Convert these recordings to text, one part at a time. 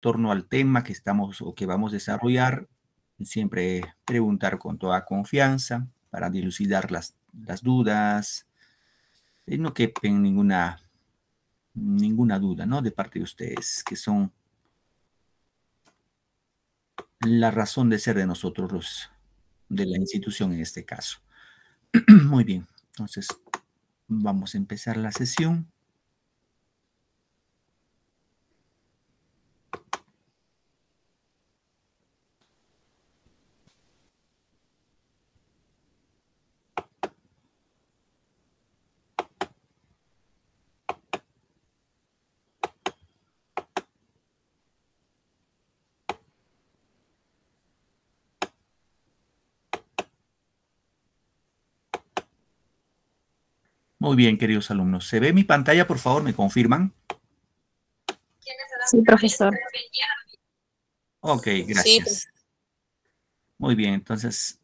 torno al tema que estamos o que vamos a desarrollar, siempre preguntar con toda confianza para dilucidar las, dudas, y no quepen ninguna, ninguna duda, ¿no? De parte de ustedes, que son la razón de ser de nosotros los de la institución en este caso. Muy bien, entonces vamos a empezar la sesión. Muy bien, queridos alumnos. ¿Se ve mi pantalla, por favor? ¿Me confirman? Sí, profesor. Ok, gracias. Muy bien, entonces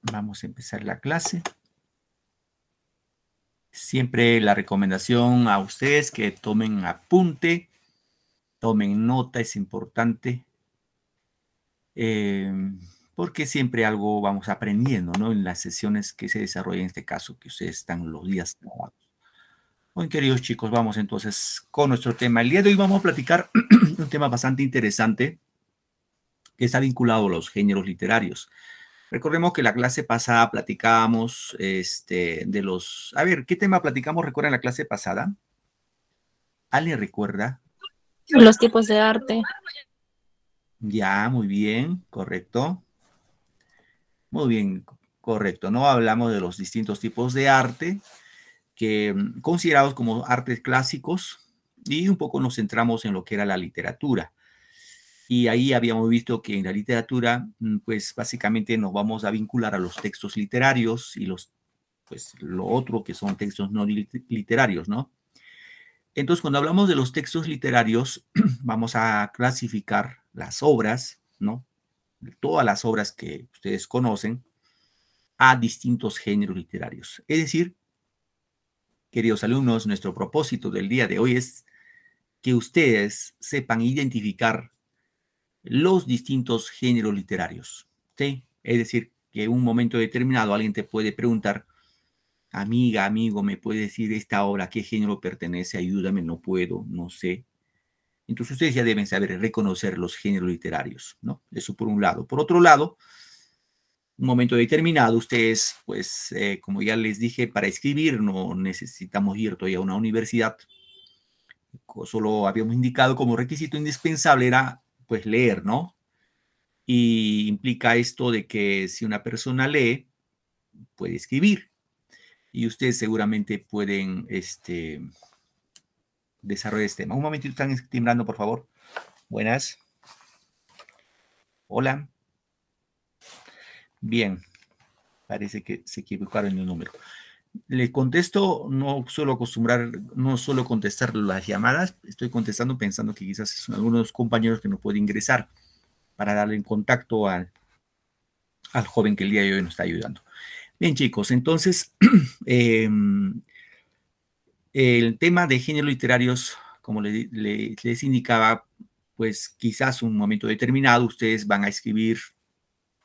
vamos a empezar la clase. Siempre la recomendación a ustedes que tomen apunte, tomen nota, es importante. Eh, porque siempre algo vamos aprendiendo, ¿no? En las sesiones que se desarrollan en este caso, que ustedes están los días trabajados. Bueno, queridos chicos, vamos entonces con nuestro tema. El día de hoy vamos a platicar un tema bastante interesante que está vinculado a los géneros literarios. Recordemos que la clase pasada platicábamos este, de los... A ver, ¿qué tema platicamos? ¿Recuerdan la clase pasada? ¿Alguien recuerda? Los tipos de arte. Ya, muy bien, correcto. Muy bien, correcto. No hablamos de los distintos tipos de arte que mm, considerados como artes clásicos y un poco nos centramos en lo que era la literatura. Y ahí habíamos visto que en la literatura, mm, pues básicamente nos vamos a vincular a los textos literarios y los, pues lo otro que son textos no literarios, ¿no? Entonces, cuando hablamos de los textos literarios, vamos a clasificar las obras, ¿no? todas las obras que ustedes conocen a distintos géneros literarios. Es decir, queridos alumnos, nuestro propósito del día de hoy es que ustedes sepan identificar los distintos géneros literarios. Es decir, que en un momento determinado alguien te puede preguntar, amiga, amigo, ¿me puede decir esta obra qué género pertenece? Ayúdame, no puedo, no sé. Entonces ustedes ya deben saber reconocer los géneros literarios, ¿no? Eso por un lado. Por otro lado, en un momento determinado, ustedes, pues, eh, como ya les dije, para escribir no necesitamos ir todavía a una universidad. Solo habíamos indicado como requisito indispensable era, pues, leer, ¿no? Y implica esto de que si una persona lee, puede escribir. Y ustedes seguramente pueden, este, desarrolle este tema. Un momentito, están timbrando, por favor. Buenas. Hola. Bien. Parece que se equivocaron en el número. Le contesto, no suelo acostumbrar, no suelo contestar las llamadas. Estoy contestando pensando que quizás son algunos compañeros que no pueden ingresar para darle en contacto al, joven que el día de hoy nos está ayudando. Bien, chicos, entonces em, el tema de géneros literarios, como les, indicaba, pues quizás un momento determinado ustedes van a escribir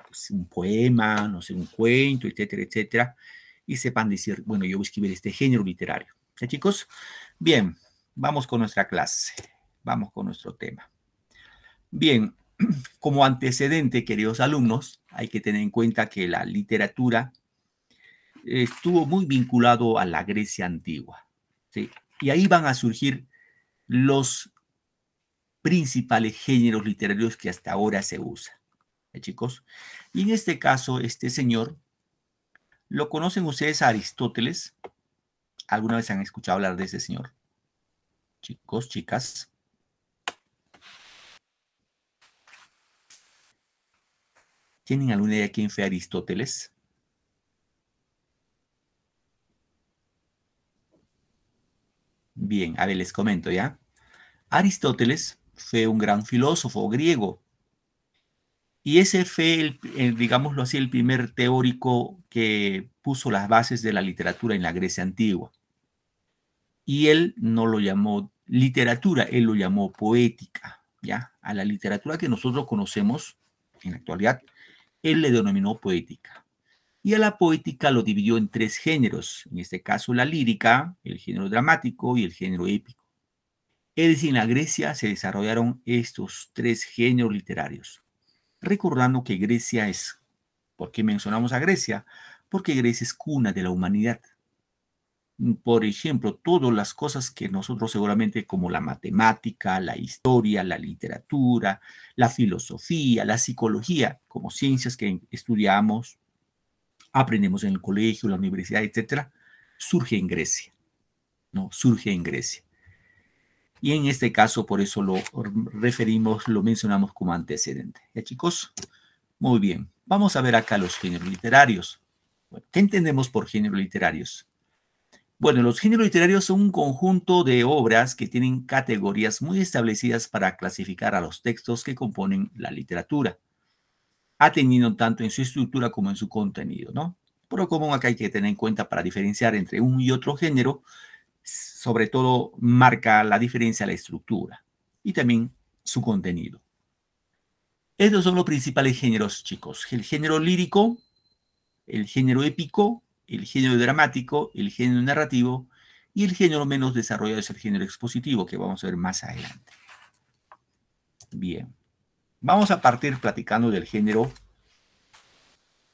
pues, un poema, no sé, un cuento, etcétera, etcétera, y sepan decir, bueno, yo voy a escribir este género literario. ¿Sí, chicos? Bien, vamos con nuestra clase, vamos con nuestro tema. Bien, como antecedente, queridos alumnos, hay que tener en cuenta que la literatura estuvo muy vinculado a la Grecia antigua. Y ahí van a surgir los principales géneros literarios que hasta ahora se usan, ¿eh, chicos? Y en este caso, este señor, ¿lo conocen ustedes a Aristóteles? ¿Alguna vez han escuchado hablar de ese señor? Chicos, chicas. ¿Tienen alguna idea quién fue Aristóteles? Bien, a ver, les comento ya. Aristóteles fue un gran filósofo griego. Y ese fue, el, digámoslo así, el primer teórico que puso las bases de la literatura en la Grecia antigua. Y él no lo llamó literatura, él lo llamó poética, ¿ya? A la literatura que nosotros conocemos en la actualidad, él le denominó poética y a la poética lo dividió en tres géneros, en este caso la lírica, el género dramático y el género épico. Es decir, en la Grecia se desarrollaron estos tres géneros literarios. Recordando que Grecia es, ¿por qué mencionamos a Grecia? Porque Grecia es cuna de la humanidad. Por ejemplo, todas las cosas que nosotros seguramente como la matemática, la historia, la literatura, la filosofía, la psicología, como ciencias que estudiamos, aprendemos en el colegio, la universidad, etcétera, surge en Grecia, ¿no? Surge en Grecia. Y en este caso, por eso lo referimos, lo mencionamos como antecedente. ¿Ya chicos? Muy bien. Vamos a ver acá los géneros literarios. ¿Qué entendemos por géneros literarios? Bueno, los géneros literarios son un conjunto de obras que tienen categorías muy establecidas para clasificar a los textos que componen la literatura ha tenido tanto en su estructura como en su contenido, ¿no? Pero como acá hay que tener en cuenta para diferenciar entre un y otro género, sobre todo marca la diferencia la estructura y también su contenido. Estos son los principales géneros, chicos. El género lírico, el género épico, el género dramático, el género narrativo y el género menos desarrollado es el género expositivo, que vamos a ver más adelante. Bien. Vamos a partir platicando del género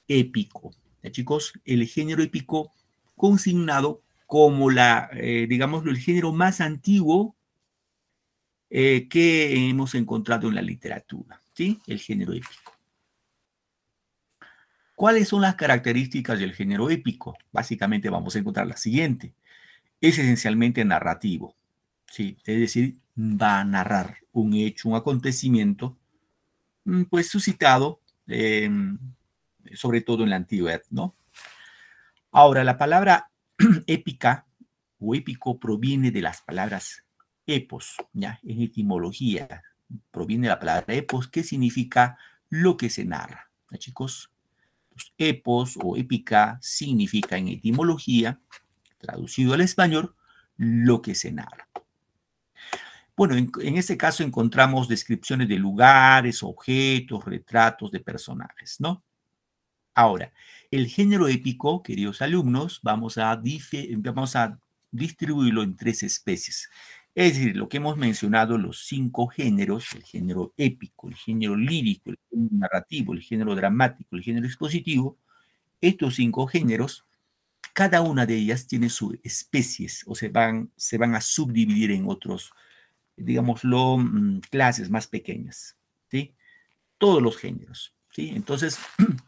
épico. chicos, el género épico consignado como la, eh, el género más antiguo eh, que hemos encontrado en la literatura, ¿sí? El género épico. ¿Cuáles son las características del género épico? Básicamente vamos a encontrar la siguiente. Es esencialmente narrativo, ¿sí? Es decir, va a narrar un hecho, un acontecimiento Mm, pues suscitado em, sobre todo en la antigüedad, ¿no? Ahora, la palabra épica o épico proviene de las palabras epos, ¿ya? En etimología, proviene de la palabra epos, que significa lo que se narra, ¿ya, chicos? epos o épica significa en etimología, traducido al español, lo que se narra. Bueno, en, este caso encontramos descripciones de lugares, objetos, retratos de personajes, ¿no? Ahora, el género épico, queridos alumnos, vamos a, vamos a distribuirlo en tres especies. Es decir, lo que hemos mencionado, los cinco géneros, el género épico, el género lírico, el género narrativo, el género dramático, el género expositivo, estos cinco géneros, cada una de ellas tiene sus especies o se van, se van a subdividir en otros digámoslo, mm, clases más pequeñas, ¿sí? Todos los géneros, ¿sí? Entonces,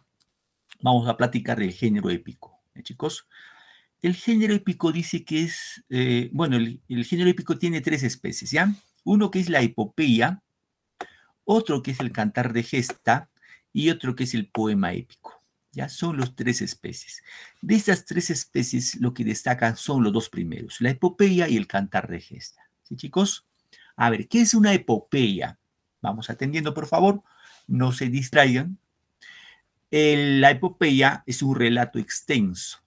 vamos a platicar del género épico, ¿eh, chicos? El género épico dice que es, eh, bueno, el, género épico tiene tres especies, ¿ya? Uno que es la epopeya, otro que es el cantar de gesta y otro que es el poema épico. Ya son los tres especies. De estas tres especies, lo que destacan son los dos primeros, la epopeya y el cantar de gesta. ¿Sí, chicos? A ver, ¿qué es una epopeya? Vamos atendiendo, por favor, no se distraigan. la epopeya es un relato extenso,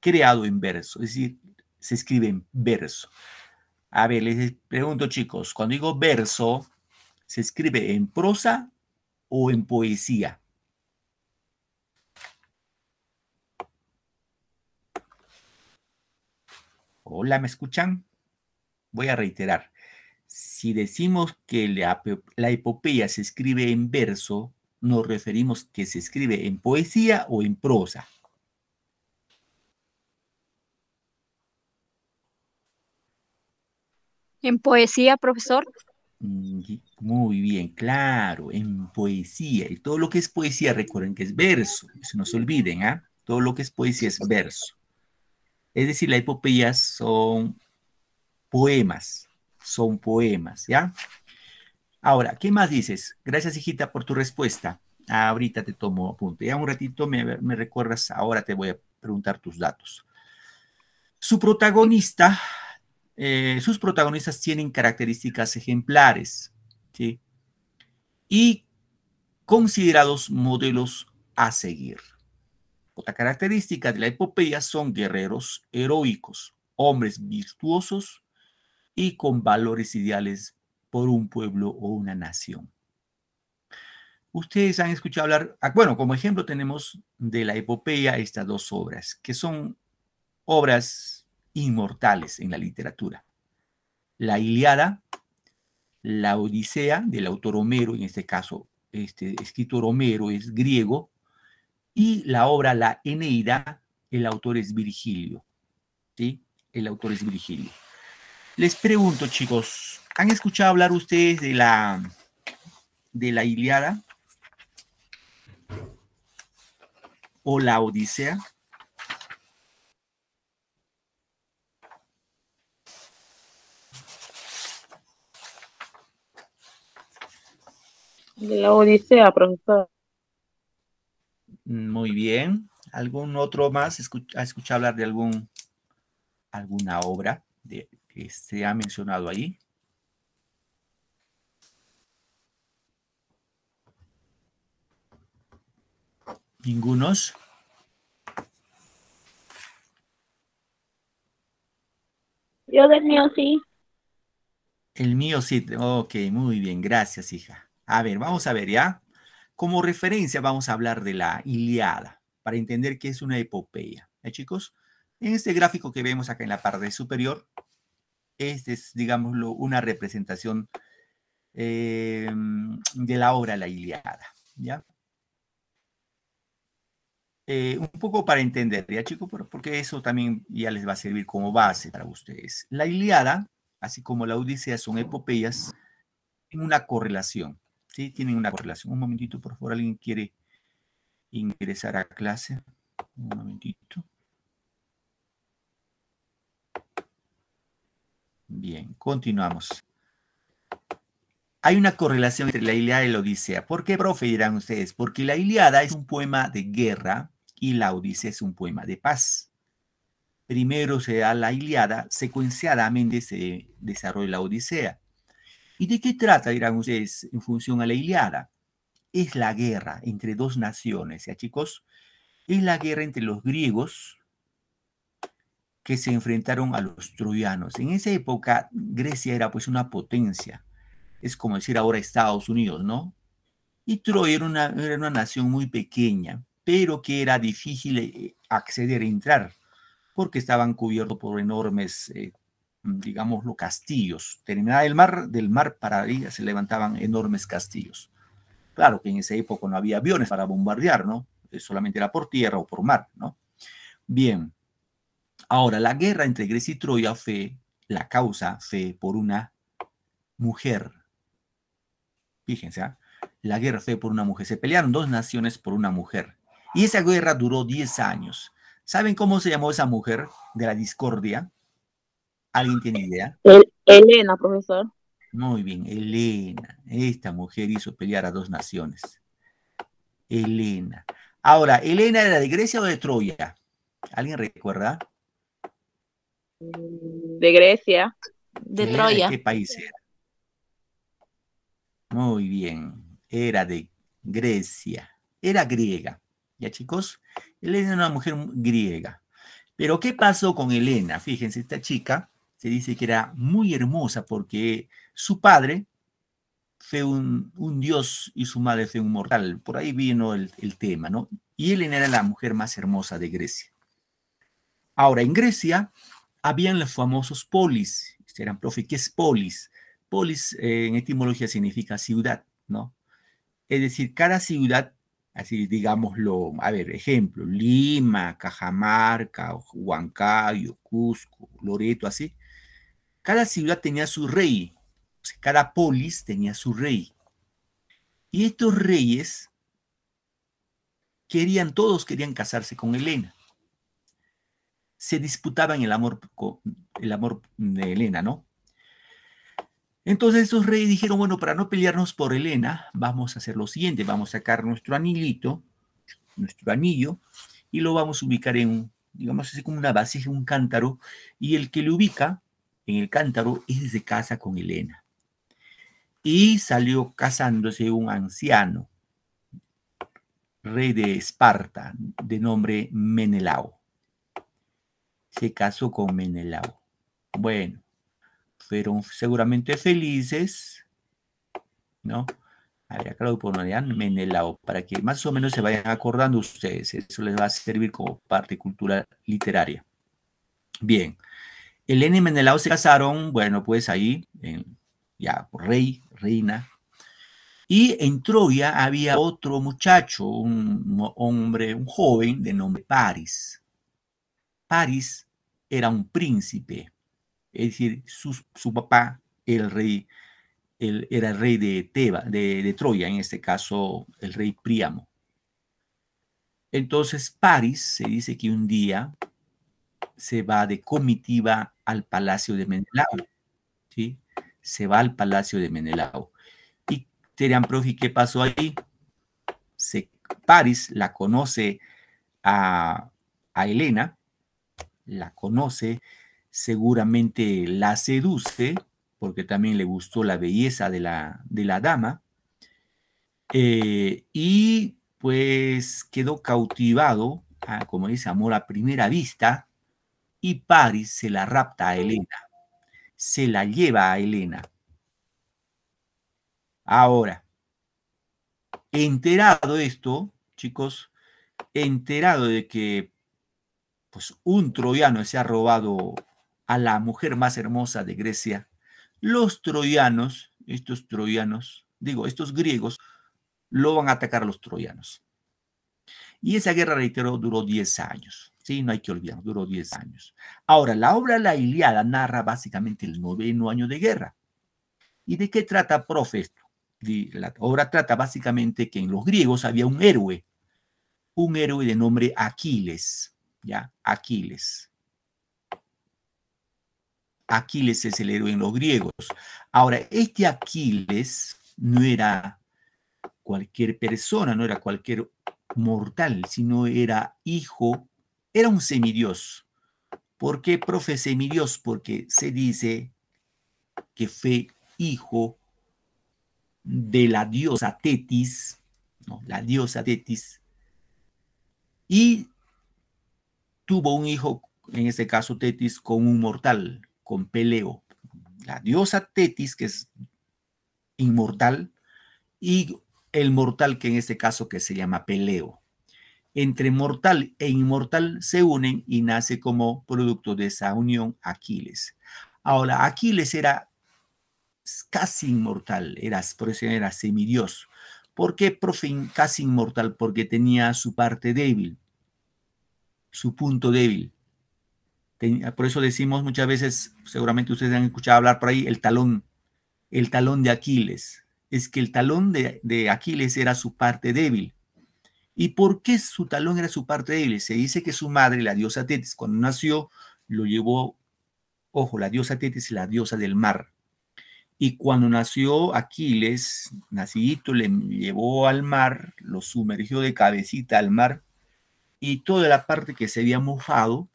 creado en verso, es decir, se escribe en verso. A ver, les pregunto chicos, cuando digo verso, ¿se escribe en prosa o en poesía? Hola, ¿me escuchan? Voy a reiterar. Si decimos que la, epopeya se escribe en verso, nos referimos que se escribe en poesía o en prosa. ¿En poesía, profesor? Mm, muy bien, claro, en poesía. Y todo lo que es poesía, recuerden que es verso, no se olviden, ¿ah? Todo lo que es poesía es verso. Es decir, las epopeya son poemas, son poemas, ¿ya? Ahora, ¿qué más dices? Gracias, hijita, por tu respuesta. Ahorita te tomo apunte. Ya un ratito me, recuerdas, ahora te voy a preguntar tus datos. Su protagonista, eh, sus protagonistas tienen características ejemplares, ¿sí? Y considerados modelos a seguir. Otra característica de la epopeya son guerreros heroicos, hombres virtuosos y con valores ideales por un pueblo o una nación. Ustedes han escuchado hablar, ah, bueno, como ejemplo tenemos de la epopeya estas dos obras, que son obras inmortales en la literatura. La Iliada, la Odisea del autor Homero, en este caso, este escritor Homero es griego, y la obra La Eneida, el autor es Virgilio. ¿sí? El autor es Virgilio. Les pregunto, chicos, ¿han escuchado hablar ustedes de la de la Iliada o la Odisea? De la Odisea, profesor. Mm, muy bien. ¿Algún otro más? ¿Ha escuchado hablar de algún, alguna obra de se ha mencionado ahí. Ningunos. Yo del mío sí. El mío sí. Ok, muy bien. Gracias, hija. A ver, vamos a ver ya. Como referencia vamos a hablar de la Iliada para entender que es una epopeya. ¿Eh, chicos? En este gráfico que vemos acá en la parte superior, es, es digámoslo, una representación em, de la obra La Iliada. ¿ya? Eh, un poco para entender, ya chicos, porque eso también ya les va a servir como base para ustedes. La Iliada, así como la Odisea, son epopeyas, tienen una correlación, ¿sí? Tienen una correlación. Un momentito, por favor, ¿alguien quiere ingresar a clase? Un momentito. Bien, continuamos. Hay una correlación entre la Iliada y la Odisea. ¿Por qué, profe? Dirán ustedes. Porque la Iliada es un poema de guerra y la Odisea es un poema de paz. Primero se da la Iliada, secuenciadamente se desarrolla la Odisea. ¿Y de qué trata, dirán ustedes, en función a la Iliada? Es la guerra entre dos naciones, ¿ya chicos? Es la guerra entre los griegos, que se enfrentaron a los troyanos. En esa época Grecia era pues una potencia, es como decir ahora Estados Unidos, ¿no? Y Troya era una, una nación muy pequeña, pero que era difícil eh, acceder, entrar, porque estaban cubiertos por enormes, eh, digamos, castillos. Terminada el mar, del mar para arriba se levantaban enormes castillos. Claro que en esa época no había aviones para bombardear, ¿no? Eh, solamente era por tierra o por mar, ¿no? Bien, Ahora, la guerra entre Grecia y Troya fue la causa, fue por una mujer. Fíjense, ¿ah? la guerra fue por una mujer. Se pelearon dos naciones por una mujer. Y esa guerra duró 10 años. ¿Saben cómo se llamó esa mujer de la discordia? ¿Alguien tiene idea? Elena, profesor. Muy bien, Elena. Esta mujer hizo pelear a dos naciones. Elena. Ahora, ¿Elena era de Grecia o de Troya? ¿Alguien recuerda? de Grecia, de Troya. ¿Qué país era? Muy bien, era de Grecia, era griega. Ya chicos, Elena era una mujer griega. Pero ¿qué pasó con Elena? Fíjense, esta chica se dice que era muy hermosa porque su padre fue un, dios y su madre fue un mortal. Por ahí vino el, tema, ¿no? Y Elena era la mujer más hermosa de Grecia. Ahora, en Grecia habían los famosos polis. eran este profe, ¿qué es polis? Polis eh, en etimología significa ciudad, ¿no? Es decir, cada ciudad, así digámoslo, a ver, ejemplo, Lima, Cajamarca, Huancayo, Cusco, Loreto, así. Cada ciudad tenía su rey, cada polis tenía su rey. Y estos reyes querían, todos querían casarse con Elena se disputaban el amor, el amor de Elena ¿no? Entonces esos reyes dijeron, bueno, para no pelearnos por Elena vamos a hacer lo siguiente, vamos a sacar nuestro anillito, nuestro anillo, y lo vamos a ubicar en, digamos así como una vasija, un cántaro, y el que le ubica en el cántaro es de casa con Elena Y salió casándose un anciano, rey de Esparta, de nombre Menelao se casó con Menelao. Bueno, fueron seguramente felices, ¿no? A ver, acá lo Menelao, para que más o menos se vayan acordando ustedes. Eso les va a servir como parte cultural literaria. Bien, Elena y Menelao se casaron, bueno, pues ahí, ya, rey, reina. Y en Troya había otro muchacho, un, un hombre, un joven de nombre Paris. Paris era un príncipe, es decir, su, papá, el rey, el, era el rey de de, Troya, en este caso el rey Príamo. Entonces París se dice que un día se va de comitiva al palacio de Menelao, ¿sí? Se va al palacio de Menelao. Y Terian Profi, ¿qué pasó ahí? Se, París la conoce a, a Helena, la conoce, seguramente la seduce, porque también le gustó la belleza de la, de la dama, eh, y pues quedó cautivado, ah, como dice, amor a primera vista, y Paris se la rapta a Elena, se la lleva a Elena. Ahora, enterado esto, chicos, enterado de que pues un troyano se ha robado a la mujer más hermosa de Grecia, los troyanos, estos troyanos, digo, estos griegos, lo van a atacar los troyanos. Y esa guerra, reiteró, duró 10 años. Sí, no hay que olvidar, duró 10 años. Ahora, la obra La Iliada narra básicamente el noveno año de guerra. ¿Y de qué trata, profe? Esto? La obra trata básicamente que en los griegos había un héroe, un héroe de nombre Aquiles. ¿ya? Aquiles. Aquiles es el héroe en los griegos. Ahora, este Aquiles no era cualquier persona, no era cualquier mortal, sino era hijo, era un semidios. ¿Por qué, profe, semidios? Porque se dice que fue hijo de la diosa Tetis, la diosa Tetis, y tuvo un hijo, en este caso Tetis, con un mortal, con Peleo. La diosa Tetis, que es inmortal, y el mortal, que en este caso que se llama Peleo. Entre mortal e inmortal se unen y nace como producto de esa unión Aquiles. Ahora, Aquiles era casi inmortal, era, por eso era semidios. ¿Por qué casi inmortal? Porque tenía su parte débil, su punto débil. Por eso decimos muchas veces, seguramente ustedes han escuchado hablar por ahí, el talón, el talón de Aquiles. Es que el talón de, Aquiles era su parte débil. ¿Y por qué su talón era su parte débil? Se dice que su madre, la diosa Tetis, cuando nació, lo llevó, ojo, la diosa Tetis la diosa del mar. Y cuando nació Aquiles, nacidito, le llevó al mar, lo sumergió de cabecita al mar y toda la parte que se había mojado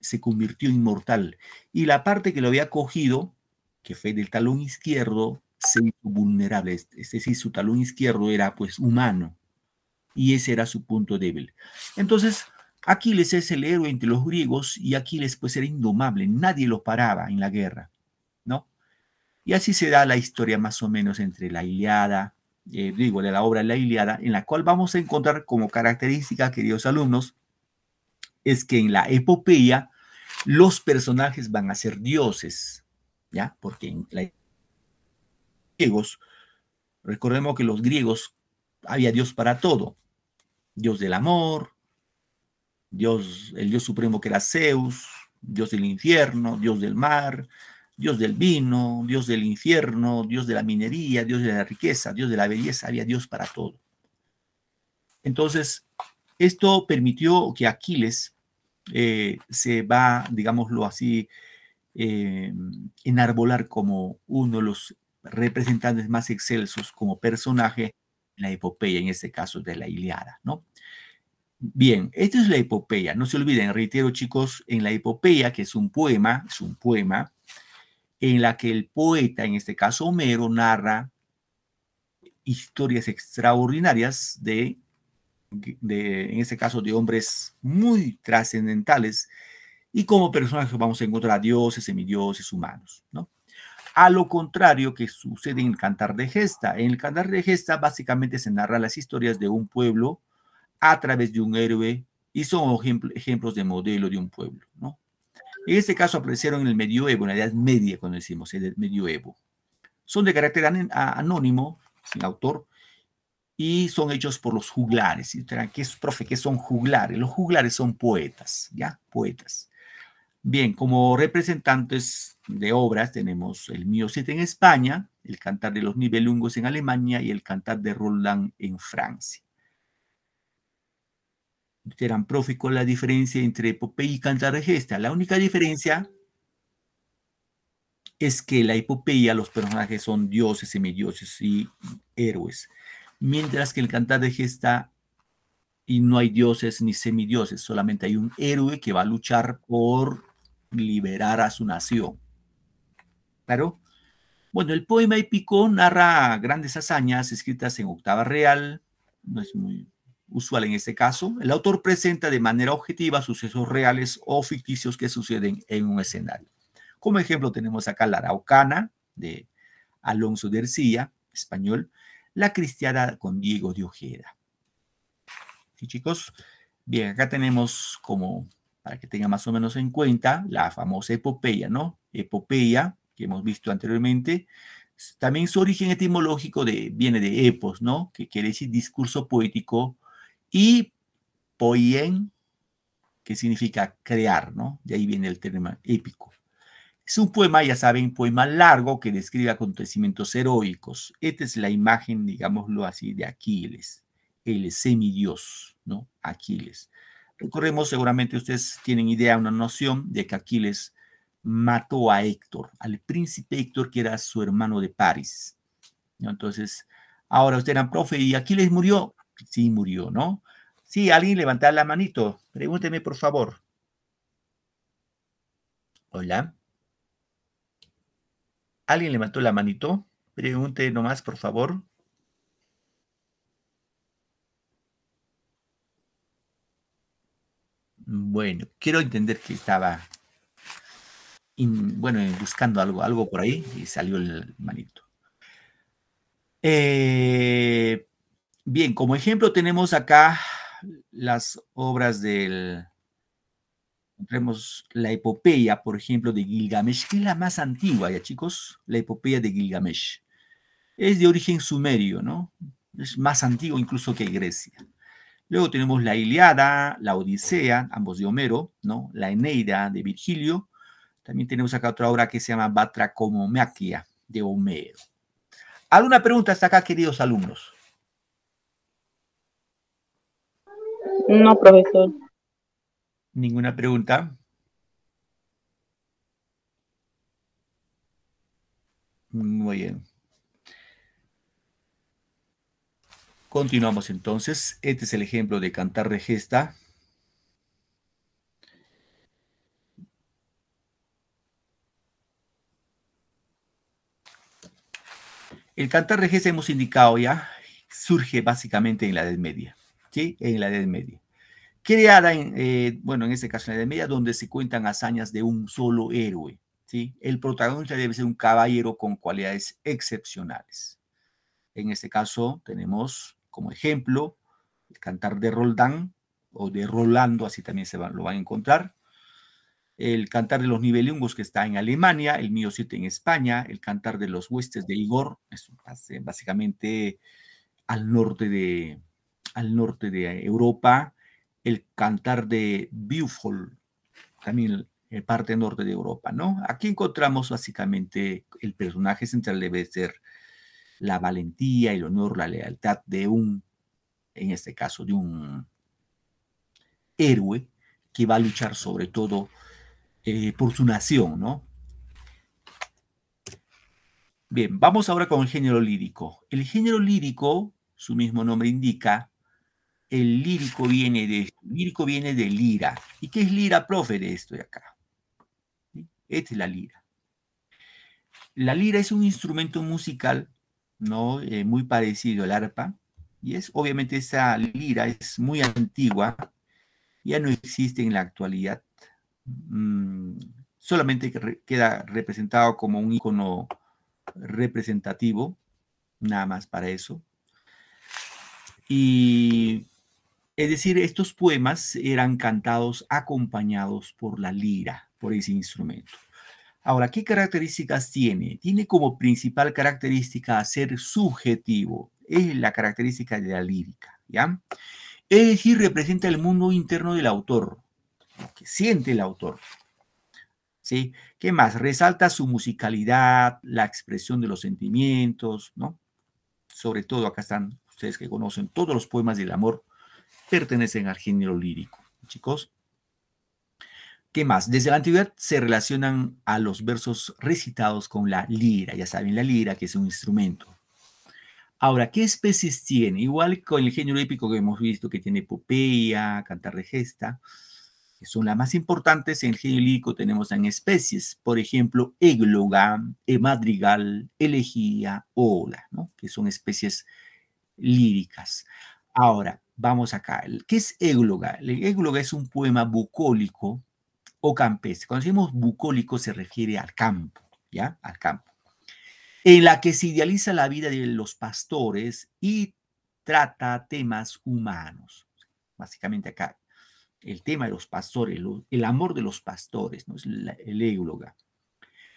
se convirtió en inmortal. Y la parte que lo había cogido, que fue del talón izquierdo, se hizo vulnerable. Es decir, su talón izquierdo era pues humano. Y ese era su punto débil. Entonces, Aquiles es el héroe entre los griegos y Aquiles pues era indomable. Nadie lo paraba en la guerra, ¿no? Y así se da la historia más o menos entre la Iliada, eh, digo, de la obra La Iliada, en la cual vamos a encontrar como característica, queridos alumnos, es que en la epopeya los personajes van a ser dioses, ¿ya? Porque en la griegos, recordemos que los griegos había Dios para todo, Dios del amor, Dios, el Dios supremo que era Zeus, Dios del infierno, Dios del mar, Dios del vino, Dios del infierno, Dios de la minería, Dios de la riqueza, Dios de la belleza, había Dios para todo. Entonces, esto permitió que Aquiles eh, se va, digámoslo así, eh, enarbolar como uno de los representantes más excelsos como personaje en la epopeya, en este caso de la Iliada, ¿no? Bien, esta es la epopeya. No se olviden, reitero chicos, en la epopeya, que es un poema, es un poema, en la que el poeta, en este caso Homero, narra historias extraordinarias de, de en este caso, de hombres muy trascendentales, y como personajes vamos a encontrar a dioses, semidioses, humanos, ¿no? A lo contrario que sucede en el Cantar de Gesta. En el Cantar de Gesta básicamente se narran las historias de un pueblo a través de un héroe y son ejemplos de modelo de un pueblo, ¿no? En este caso aparecieron en el medioevo, en la Edad Media, cuando decimos el medioevo. Son de carácter anónimo, sin autor, y son hechos por los juglares. Y dirán, ¿qué es, profe, que son juglares? Los juglares son poetas, ¿ya? Poetas. Bien, como representantes de obras tenemos el Mío 7 en España, el Cantar de los Nibelungos en Alemania y el Cantar de Roland en Francia eran próficos la diferencia entre epopeya y cantar de gesta. La única diferencia es que la epopeya los personajes son dioses, semidioses y héroes, mientras que el cantar de gesta y no hay dioses ni semidioses, solamente hay un héroe que va a luchar por liberar a su nación. ¿Claro? Bueno, el poema épico narra grandes hazañas escritas en octava real, no es muy usual en este caso, el autor presenta de manera objetiva sucesos reales o ficticios que suceden en un escenario. Como ejemplo tenemos acá la Araucana de Alonso de Ercilla, español, la cristiana con Diego de Ojeda. ¿Sí, chicos? Bien, acá tenemos como, para que tengan más o menos en cuenta, la famosa epopeya, ¿no? Epopeya, que hemos visto anteriormente, también su origen etimológico de, viene de epos, ¿no? Que quiere decir discurso poético y poien, que significa crear, ¿no? De ahí viene el tema épico. Es un poema, ya saben, poema largo que describe acontecimientos heroicos. Esta es la imagen, digámoslo así, de Aquiles, el semidios, ¿no? Aquiles. Recorremos, seguramente ustedes tienen idea, una noción de que Aquiles mató a Héctor, al príncipe Héctor que era su hermano de París. Entonces, ahora ustedes eran profe y Aquiles murió sí murió, ¿no? Sí, alguien levanta la manito. Pregúnteme, por favor. Hola. ¿Alguien levantó la manito? Pregunte nomás, por favor. Bueno, quiero entender que estaba, bueno, buscando algo, algo por ahí y salió el manito. Eh, Bien, como ejemplo tenemos acá las obras del... Tenemos la epopeya, por ejemplo, de Gilgamesh, que es la más antigua, ya chicos, la epopeya de Gilgamesh. Es de origen sumerio, ¿no? Es más antiguo incluso que Grecia. Luego tenemos la Iliada, la Odisea, ambos de Homero, ¿no? La Eneida de Virgilio. También tenemos acá otra obra que se llama Batracomomaquia de Homero. ¿Alguna pregunta hasta acá, queridos alumnos? No, profesor. ¿Ninguna pregunta? Muy bien. Continuamos entonces. Este es el ejemplo de cantar Regesta El cantar Regesta hemos indicado ya, surge básicamente en la Edad Media. ¿sí? en la Edad Media. Creada, en, eh, bueno, en este caso en la Edad Media, donde se cuentan hazañas de un solo héroe. ¿sí? El protagonista debe ser un caballero con cualidades excepcionales. En este caso tenemos como ejemplo el cantar de Roldán o de Rolando, así también se lo van a encontrar, el cantar de los Nibelungos que está en Alemania, el mío 7 en España, el cantar de los huestes de Igor, es básicamente al norte de, al norte de Europa, el cantar de Bufol, también en parte norte de Europa, ¿no? Aquí encontramos básicamente el personaje central debe ser la valentía, el honor, la lealtad de un, en este caso, de un héroe que va a luchar sobre todo eh, por su nación, ¿no? Bien, vamos ahora con el género lírico. El género lírico, su mismo nombre indica, el lírico viene de lírico viene de lira. ¿Y qué es lira, profe, de esto de acá? Esta es la lira. La lira es un instrumento musical, ¿no? Eh, muy parecido al arpa, y es, obviamente, esa lira es muy antigua, ya no existe en la actualidad. Mm, solamente queda representado como un icono representativo, nada más para eso. Y es decir, estos poemas eran cantados acompañados por la lira, por ese instrumento. Ahora, ¿qué características tiene? Tiene como principal característica ser subjetivo. Es la característica de la lírica, ¿ya? Es decir, representa el mundo interno del autor, lo que siente el autor. ¿Sí? ¿Qué más? Resalta su musicalidad, la expresión de los sentimientos, ¿no? Sobre todo, acá están ustedes que conocen todos los poemas del amor pertenecen al género lírico. Chicos, ¿qué más? Desde la antigüedad se relacionan a los versos recitados con la lira. Ya saben, la lira que es un instrumento. Ahora, ¿qué especies tiene? Igual con el género épico que hemos visto que tiene epopeya, Cantar de Gesta, que son las más importantes en el género lírico, tenemos en especies, por ejemplo, égloga, eh, madrigal, elegía, ola, que son especies líricas. Ahora, Vamos acá. ¿Qué es égloga? El égloga es un poema bucólico o campestre. Cuando decimos bucólico se refiere al campo, ¿ya? Al campo. En la que se idealiza la vida de los pastores y trata temas humanos. Básicamente acá, el tema de los pastores, el amor de los pastores, ¿no? Es el égloga.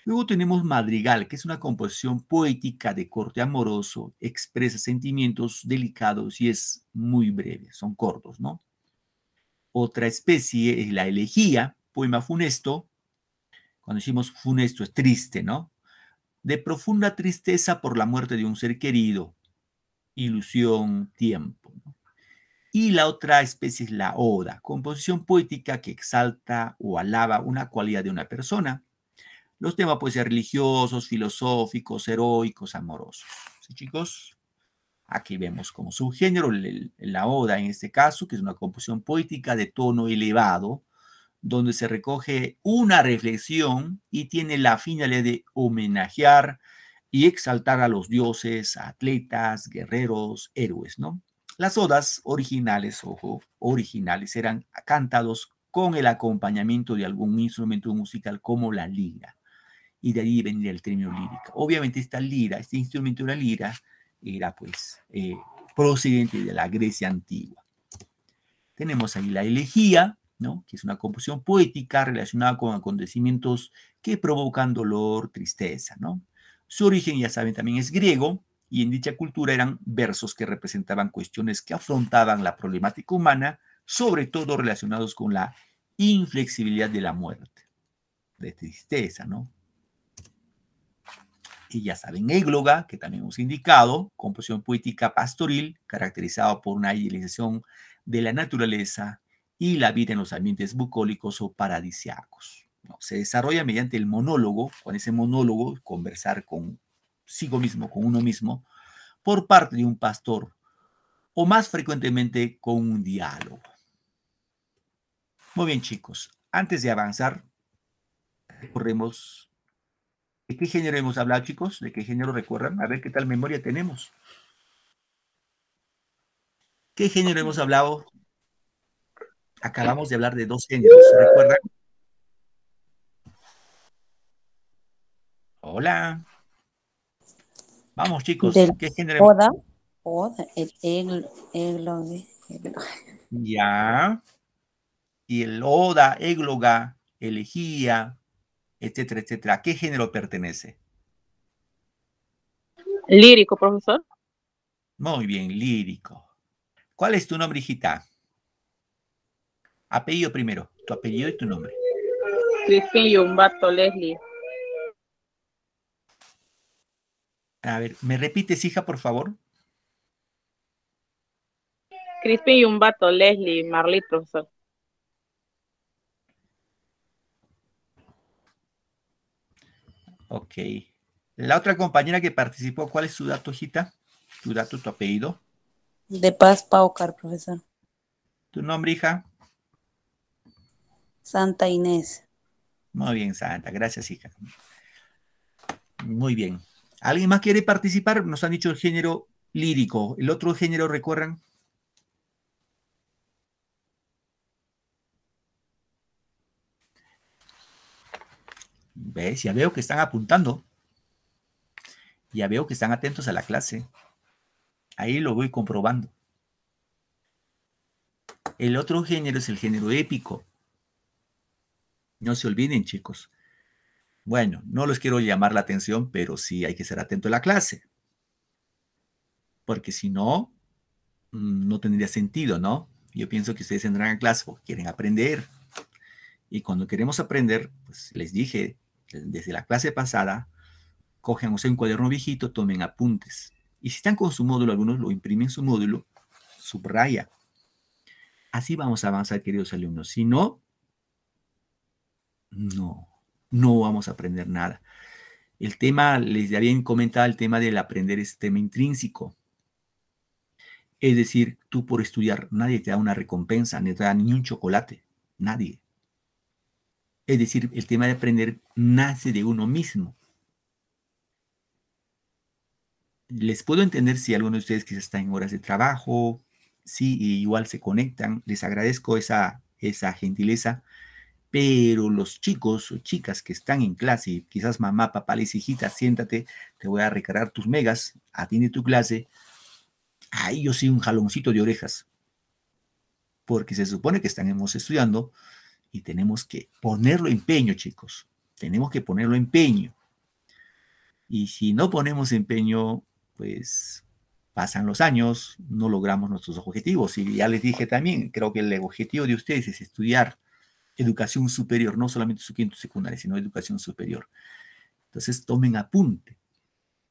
Luego tenemos madrigal, que es una composición poética de corte amoroso, expresa sentimientos delicados y es muy breve, son cortos, ¿no? Otra especie es la elegía, poema funesto. Cuando decimos funesto es triste, ¿no? De profunda tristeza por la muerte de un ser querido, ilusión, tiempo. Y la otra especie es la oda, composición poética que exalta o alaba una cualidad de una persona los temas pueden ser religiosos, filosóficos, heroicos, amorosos. chicos? Aquí vemos como subgénero la oda en este caso, que es una composición poética de tono elevado, donde se recoge una reflexión y tiene la finalidad de homenajear y exaltar a los dioses, atletas, guerreros, héroes, ¿no? Las odas originales, ojo, originales eran cantados con el acompañamiento de algún instrumento musical como la lira y de ahí venía el término ah. lírica. Obviamente esta lira, este instrumento de la lira, era pues eh, procedente de la Grecia antigua. Tenemos ahí la elegía, ¿no? que es una composición poética relacionada con acontecimientos que provocan dolor, tristeza. ¿no? Su origen, ya saben, también es griego, y en dicha cultura eran versos que representaban cuestiones que afrontaban la problemática humana, sobre todo relacionados con la inflexibilidad de la muerte, de tristeza, ¿no? y ya saben, égloga, que también hemos indicado, composición poética pastoril, caracterizada por una idealización de la naturaleza y la vida en los ambientes bucólicos o paradisiacos. Se desarrolla mediante el monólogo, con ese monólogo, conversar consigo mismo, con uno mismo, por parte de un pastor, o más frecuentemente con un diálogo. Muy bien, chicos, antes de avanzar, recorremos ¿De qué género hemos hablado, chicos? ¿De qué género recuerdan? A ver qué tal memoria tenemos. ¿Qué género hemos hablado? Acabamos de hablar de dos géneros, ¿recuerdan? Hola. Vamos, chicos. ¿Qué género? Oda, oda, el, el, ¿eh? Ya. Y el oda, égloga, elegía, etcétera, etcétera. ¿A qué género pertenece? Lírico, profesor. Muy bien, lírico. ¿Cuál es tu nombre, hijita? Apellido primero, tu apellido y tu nombre. un Yumbato Leslie. A ver, ¿me repites, hija, por favor? Crispin Yumbato, Leslie, Marlit, profesor. Ok. La otra compañera que participó, ¿cuál es su dato, hijita? ¿Tu dato, tu apellido? De Paz Paucar, profesor. ¿Tu nombre, hija? Santa Inés. Muy bien, Santa. Gracias, hija. Muy bien. ¿Alguien más quiere participar? Nos han dicho el género lírico. ¿El otro género recuerdan? ¿Ves? Ya veo que están apuntando. Ya veo que están atentos a la clase. Ahí lo voy comprobando. El otro género es el género épico. No se olviden, chicos. Bueno, no les quiero llamar la atención, pero sí hay que ser atento a la clase. Porque si no, mm, no tendría sentido, ¿no? Yo pienso que ustedes entrarán a clase porque quieren aprender. Y cuando queremos aprender, pues les dije, desde la clase pasada, cogen, o sea, un cuaderno viejito, tomen apuntes. Y si están con su módulo, algunos lo imprimen su módulo, subraya. Así vamos a avanzar, queridos alumnos. Si no, no, no vamos a aprender nada. El tema, les había comentado el tema del aprender es tema intrínseco. Es decir, tú por estudiar, nadie te da una recompensa, ni te da ni un chocolate, nadie. Es decir, el tema de aprender nace de uno mismo. Les puedo entender si alguno de ustedes quizás está en horas de trabajo, sí, igual se conectan, les agradezco esa, esa gentileza, pero los chicos o chicas que están en clase, quizás mamá, papá, les hijita, siéntate, te voy a recargar tus megas, atiende tu clase, ahí yo soy un jaloncito de orejas, porque se supone que están estudiando, y tenemos que ponerlo empeño, chicos. Tenemos que ponerlo empeño. Y si no ponemos empeño, pues pasan los años, no logramos nuestros objetivos. Y ya les dije también, creo que el objetivo de ustedes es estudiar educación superior, no solamente su quinto secundaria, sino educación superior. Entonces tomen apunte.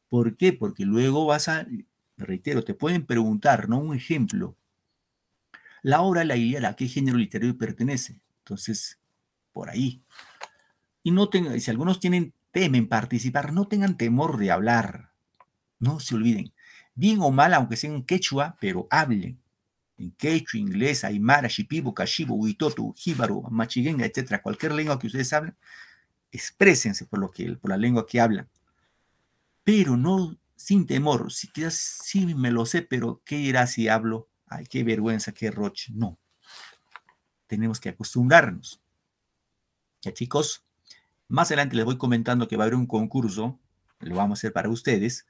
¿Por qué? Porque luego vas a, reitero, te pueden preguntar, ¿no? Un ejemplo. La obra La guía ¿a qué género literario pertenece? Entonces, por ahí. Y no tengan, si algunos tienen, temen participar, no tengan temor de hablar. No se olviden. Bien o mal, aunque sean quechua, pero hablen. En quechua, inglés, aymara, shipibo, kashibo, huitoto, jíbaro, machiguenga, etcétera, cualquier lengua que ustedes hablen, exprésense por, lo que, por la lengua que hablan. Pero no sin temor, si quizás sí me lo sé, pero ¿qué irá si hablo? Ay, qué vergüenza, qué roche. No, tenemos que acostumbrarnos. Ya chicos, más adelante les voy comentando que va a haber un concurso, lo vamos a hacer para ustedes,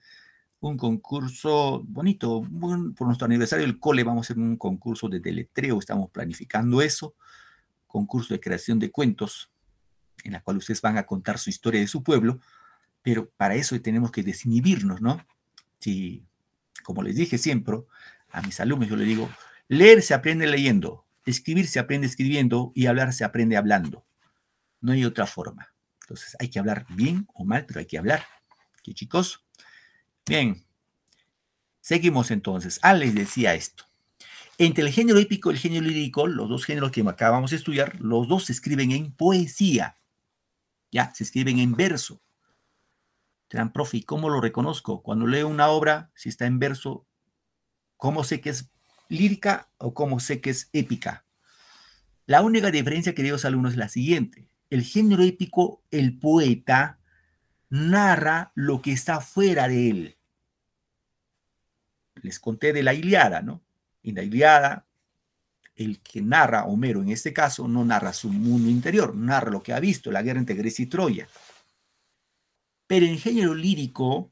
un concurso bonito, por nuestro aniversario del cole vamos a hacer un concurso de deletreo, estamos planificando eso, concurso de creación de cuentos, en la cual ustedes van a contar su historia de su pueblo, pero para eso tenemos que desinhibirnos, ¿no? Si, como les dije siempre, a mis alumnos yo les digo, leer se aprende leyendo, Escribir se aprende escribiendo y hablar se aprende hablando. No hay otra forma. Entonces hay que hablar bien o mal, pero hay que hablar. ¿Qué chicos? Bien. Seguimos entonces. Ah, les decía esto. Entre el género épico y el género lírico, los dos géneros que acabamos de estudiar, los dos se escriben en poesía. Ya, se escriben en verso. Tran profe, cómo lo reconozco? Cuando leo una obra, si está en verso, ¿cómo sé que es lírica o como sé que es épica. La única diferencia, queridos alumnos, es la siguiente. El género épico, el poeta narra lo que está fuera de él. Les conté de la Iliada, ¿no? En la Iliada, el que narra, Homero en este caso, no narra su mundo interior, narra lo que ha visto, la guerra entre Grecia y Troya. Pero en género lírico,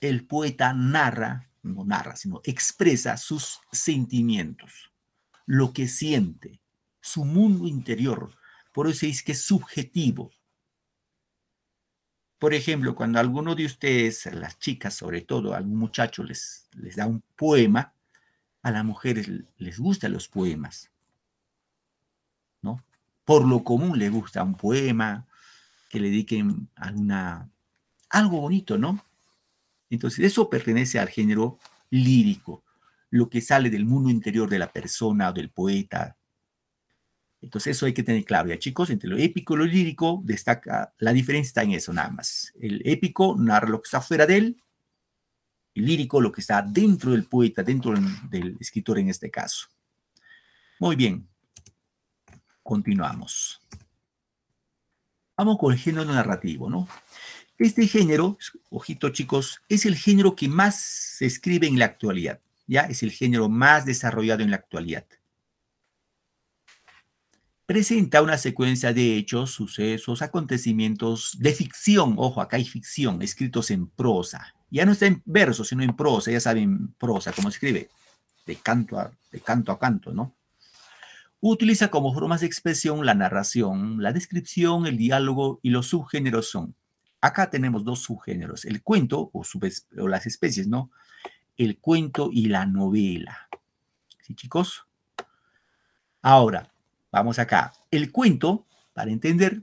el poeta narra no narra, sino expresa sus sentimientos, lo que siente, su mundo interior. Por eso es que es subjetivo. Por ejemplo, cuando alguno de ustedes, las chicas sobre todo, algún muchacho les, les da un poema, a las mujeres les gustan los poemas. ¿no? Por lo común les gusta un poema, que le dediquen alguna, algo bonito, ¿no? Entonces, eso pertenece al género lírico, lo que sale del mundo interior de la persona o del poeta. Entonces, eso hay que tener claro. Ya, chicos, entre lo épico y lo lírico, destaca la diferencia está en eso nada más. El épico narra lo que está fuera de él, el lírico lo que está dentro del poeta, dentro del escritor en este caso. Muy bien, continuamos. Vamos con el género narrativo, ¿no? Este género, ojito chicos, es el género que más se escribe en la actualidad, ¿ya? Es el género más desarrollado en la actualidad. Presenta una secuencia de hechos, sucesos, acontecimientos de ficción, ojo, acá hay ficción, escritos en prosa. Ya no está en verso, sino en prosa, ya saben, prosa, cómo escribe, de canto a, de canto, a canto, ¿no? Utiliza como formas de expresión la narración, la descripción, el diálogo y los subgéneros son Acá tenemos dos subgéneros, el cuento o, las especies, ¿no? El cuento y la novela. ¿Sí, chicos? Ahora, vamos acá. El cuento, para entender,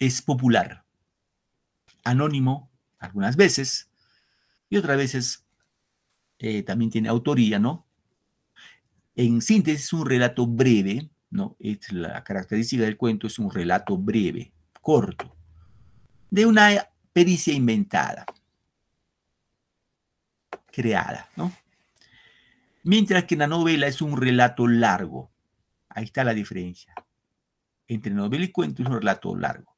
es popular, anónimo algunas veces y otras veces eh, también tiene autoría, ¿no? En síntesis, es un relato breve, ¿no? Es la característica del cuento es un relato breve, corto de una pericia inventada, creada, ¿no? Mientras que la novela es un relato largo. Ahí está la diferencia. Entre novela y cuento es un relato largo.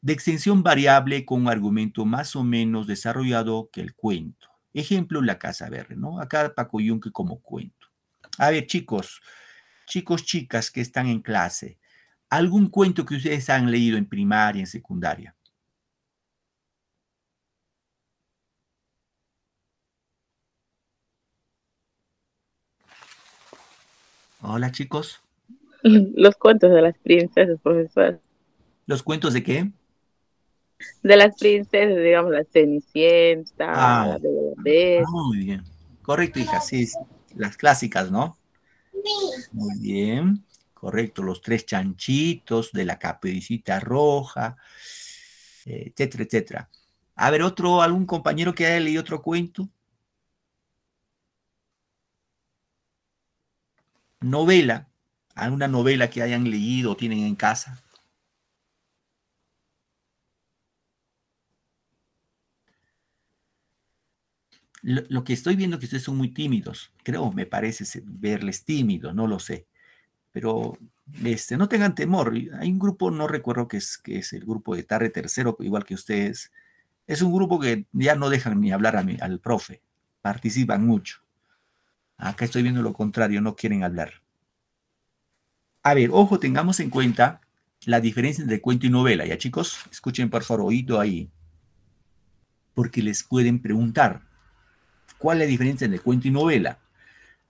De extensión variable con un argumento más o menos desarrollado que el cuento. Ejemplo, La Casa Verde, ¿no? Acá Paco Yunque como cuento. A ver, chicos, chicos, chicas que están en clase, ¿algún cuento que ustedes han leído en primaria, en secundaria? Hola, chicos. Los cuentos de las princesas, profesor. ¿Los cuentos de qué? De las princesas, digamos, la Cenicienta, ah. la ah, Muy bien. Correcto, hija, sí, Las clásicas, ¿no? Sí. Muy bien. Correcto, los tres chanchitos de la caperucita roja, etcétera, etcétera. A ver, otro, algún compañero que haya leído otro cuento. novela, alguna novela que hayan leído o tienen en casa. Lo, que estoy viendo es que ustedes son muy tímidos, creo, me parece verles tímidos, no lo sé, pero este, no tengan temor. Hay un grupo, no recuerdo que es, que es el grupo de Tarre Tercero, igual que ustedes. Es un grupo que ya no dejan ni hablar a al profe, participan mucho. Acá estoy viendo lo contrario, no quieren hablar. A ver, ojo, tengamos en cuenta la diferencia entre cuento y novela, ¿ya chicos? Escuchen por favor, oído ahí. Porque les pueden preguntar, ¿cuál es la diferencia entre cuento y novela?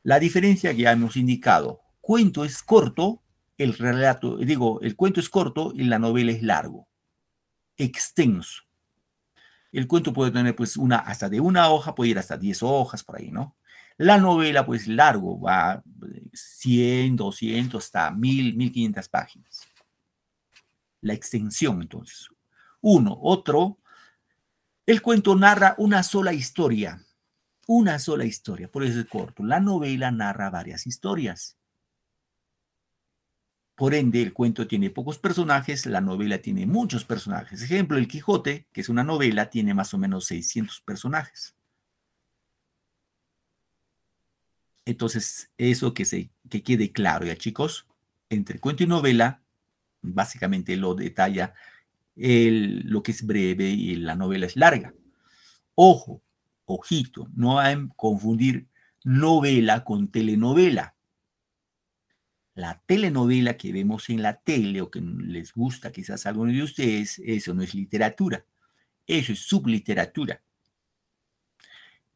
La diferencia que ya hemos indicado, cuento es corto, el relato, digo, el cuento es corto y la novela es largo, extenso. El cuento puede tener pues una hasta de una hoja, puede ir hasta 10 hojas por ahí, ¿no? La novela, pues largo, va 100, 200, hasta 1000, 1500 páginas. La extensión, entonces. Uno, otro, el cuento narra una sola historia, una sola historia, por eso es corto. La novela narra varias historias. Por ende, el cuento tiene pocos personajes, la novela tiene muchos personajes. Ejemplo, El Quijote, que es una novela, tiene más o menos 600 personajes. Entonces, eso que, se, que quede claro ya, chicos. Entre cuento y novela, básicamente lo detalla lo que es breve y la novela es larga. Ojo, ojito, no hay a em, confundir novela con telenovela. La telenovela que vemos en la tele o que les gusta quizás a algunos de ustedes, eso no es literatura, eso es subliteratura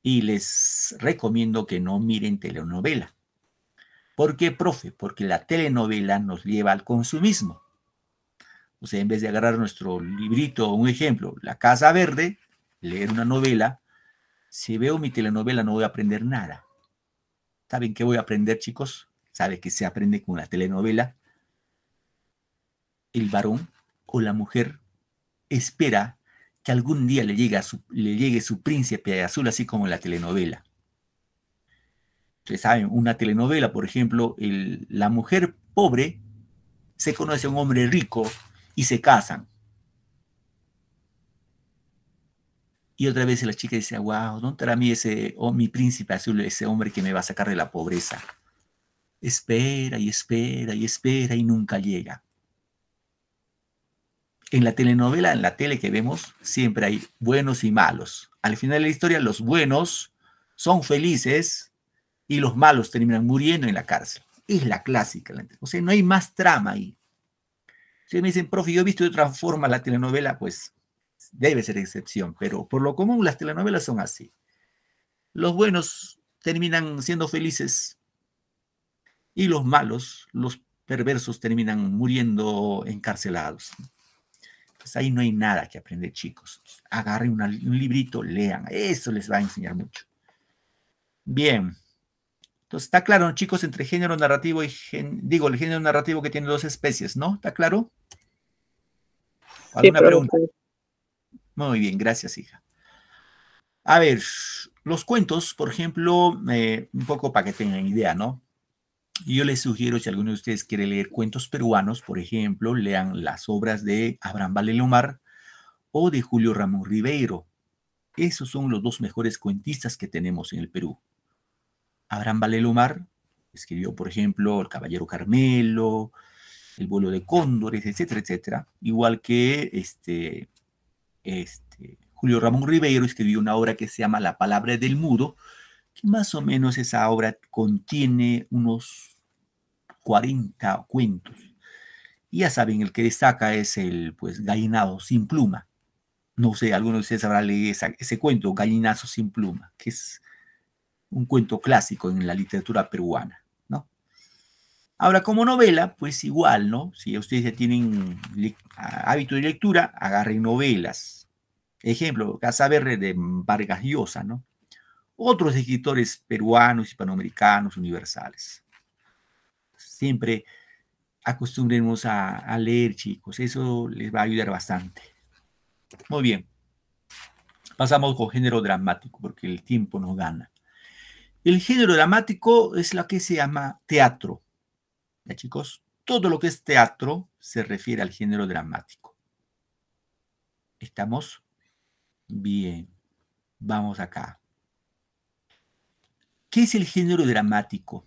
y les recomiendo que no miren telenovela. ¿Por qué, profe? Porque la telenovela nos lleva al consumismo. O sea, en vez de agarrar nuestro librito, un ejemplo, La Casa Verde, leer una novela, si veo mi telenovela no voy a aprender nada. ¿Saben qué voy a aprender, chicos? ¿Sabe qué se aprende con la telenovela? El varón o la mujer espera que algún día le llegue, su, príncipe azul, así como en la telenovela. Ustedes saben, una telenovela, por ejemplo, el, la mujer pobre se conoce a un hombre rico y se casan. Y otra vez la chica dice, wow, ¿dónde estará ese, oh, mi príncipe azul, ese hombre que me va a sacar de la pobreza? Espera y espera y espera y nunca llega en la telenovela, en la tele que vemos, siempre hay buenos y malos. Al final de la historia, los buenos son felices y los malos terminan muriendo en la cárcel. Es la clásica. O sea, no hay más trama ahí. Si me dicen, profe, yo he visto de otra forma la telenovela, pues debe ser excepción, pero por lo común las telenovelas son así. Los buenos terminan siendo felices y los malos, los perversos, terminan muriendo encarcelados. Pues ahí no hay nada que aprender, chicos. Agarren un librito, lean. Eso les va a enseñar mucho. Bien. Entonces, está claro, chicos, entre género narrativo y digo, el género narrativo que tiene dos especies, ¿no? ¿Está claro? ¿Alguna pregunta? Muy bien, gracias, hija. A ver, los cuentos, por ejemplo, eh, un poco para que tengan idea, ¿no? yo les sugiero, si alguno de ustedes quiere leer cuentos peruanos, por ejemplo, lean las obras de Abraham Valelomar o de Julio Ramón Ribeiro. Esos son los dos mejores cuentistas que tenemos en el Perú. Abraham Valelomar escribió, por ejemplo, El Caballero Carmelo, El vuelo de cóndores, etcétera, etcétera. Igual que este, este Julio Ramón Ribeiro escribió una obra que se llama La palabra del mudo, más o menos esa obra contiene unos 40 cuentos. Y ya saben, el que destaca es el pues, gallinado sin pluma. No sé, alguno de ustedes habrá leído ese cuento, Gallinazo sin pluma, que es un cuento clásico en la literatura peruana, ¿no? Ahora, como novela, pues igual, ¿no? Si ustedes ya tienen hábito de lectura, agarren novelas. Ejemplo, Casa Verde de Vargas Llosa, ¿no? otros escritores peruanos, hispanoamericanos, universales. Siempre acostumbremos a, a leer, chicos, eso les va a ayudar bastante. Muy bien, pasamos con género dramático, porque el tiempo nos gana. El género dramático es lo que se llama teatro. ¿Ya, chicos? Todo lo que es teatro se refiere al género dramático. ¿Estamos? Bien. Vamos acá. ¿Qué es el género dramático?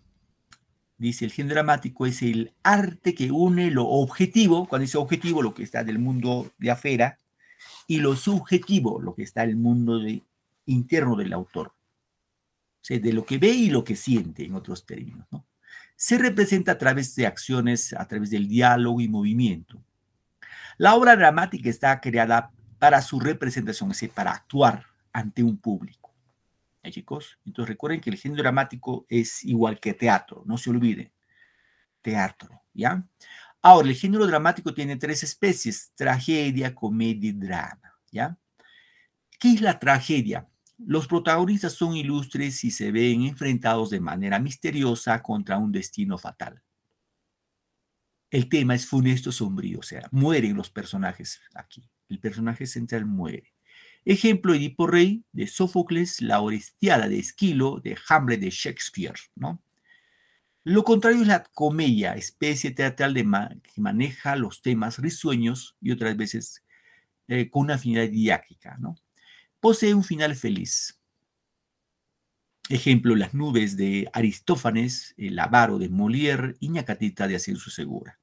Dice, el género dramático es el arte que une lo objetivo, cuando dice objetivo, lo que está del mundo de afuera, y lo subjetivo, lo que está del el mundo interno del autor. O sea, de lo que ve y lo que siente, en otros términos. Se representa a través de acciones, a través del diálogo y movimiento. La obra dramática está creada para su representación, es decir, para actuar ante un público chicos? Entonces recuerden que el género dramático es igual que teatro, no se olviden. Teatro, ¿ya? Ahora, el género dramático tiene tres especies, tragedia, comedia y drama, ¿ya? ¿Qué es la tragedia? Los protagonistas son ilustres y se ven enfrentados de manera misteriosa contra un destino fatal. El tema es funesto, sombrío, o sea, mueren los personajes aquí. El personaje central muere. Ejemplo, Edipo Rey de Sófocles, La Orestiada de Esquilo, de Hamlet de Shakespeare, ¿no? Lo contrario es la comedia, especie teatral de que maneja los temas risueños y otras veces eh, con una afinidad didáctica, ¿no? Posee un final feliz. Ejemplo, Las nubes de Aristófanes, El avaro de Molière y Ñacatita de Ascenso Segura.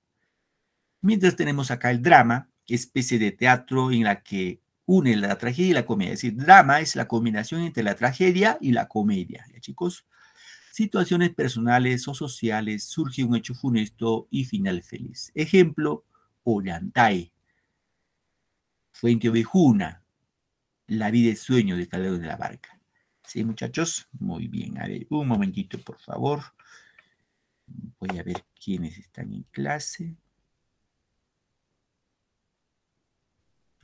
Mientras tenemos acá el drama, especie de teatro en la que une la tragedia y la comedia. Es decir, drama es la combinación entre la tragedia y la comedia. ¿ya, chicos? Situaciones personales o sociales, surge un hecho funesto y final feliz. Ejemplo, Ollantay, Fuente Ovejuna, La vida es sueño de Calderón de la Barca. ¿Sí, muchachos? Muy bien. A ver, un momentito, por favor. Voy a ver quiénes están en clase.